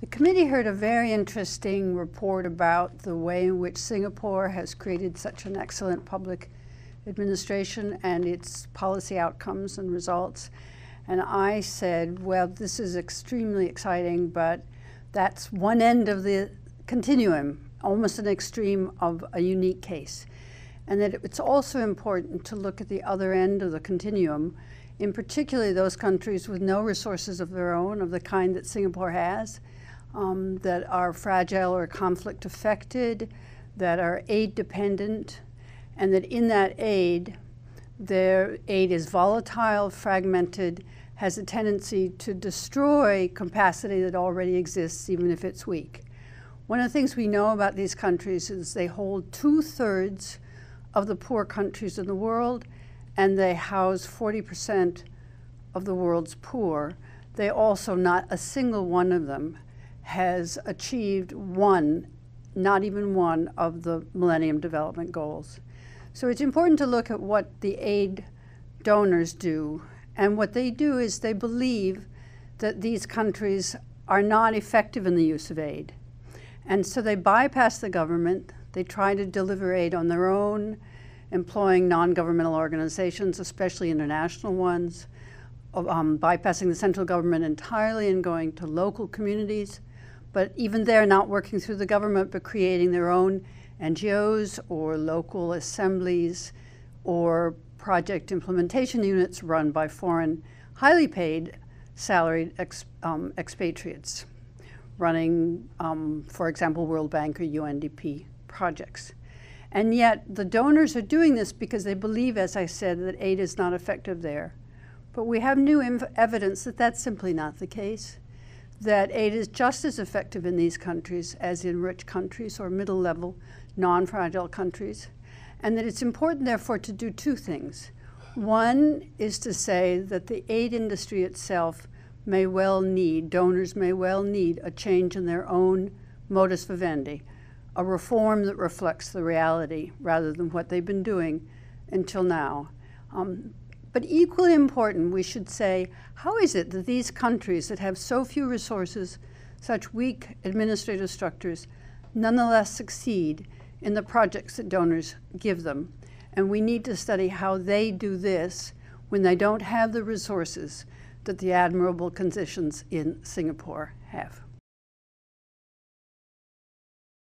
The committee heard a very interesting report about the way in which Singapore has created such an excellent public administration and its policy outcomes and results. And I said, well, this is extremely exciting, but that's one end of the continuum, almost an extreme of a unique case. And that it's also important to look at the other end of the continuum, in particularly those countries with no resources of their own, of the kind that Singapore has, um, that are fragile or conflict affected, that are aid dependent, and that in that aid, their aid is volatile, fragmented, has a tendency to destroy capacity that already exists, even if it's weak. One of the things we know about these countries is they hold two thirds of the poor countries in the world, and they house 40% of the world's poor. They also, not a single one of them has achieved one, not even one, of the Millennium Development Goals. So it's important to look at what the aid donors do. And what they do is they believe that these countries are not effective in the use of aid. And so they bypass the government, they try to deliver aid on their own, employing non governmental organizations, especially international ones, um, bypassing the central government entirely and going to local communities. But even they're not working through the government, but creating their own NGOs or local assemblies or project implementation units run by foreign, highly paid, salaried ex, um, expatriates running, um, for example, World Bank or UNDP projects. And yet the donors are doing this because they believe, as I said, that aid is not effective there. But we have new evidence that that's simply not the case that aid is just as effective in these countries as in rich countries or middle level, non fragile countries, and that it's important, therefore, to do two things. One is to say that the aid industry itself may well need, donors may well need, a change in their own modus vivendi, a reform that reflects the reality rather than what they've been doing until now. Um, but equally important, we should say, how is it that these countries that have so few resources, such weak administrative structures, nonetheless succeed in the projects that donors give them? And we need to study how they do this when they don't have the resources that the admirable conditions in Singapore have.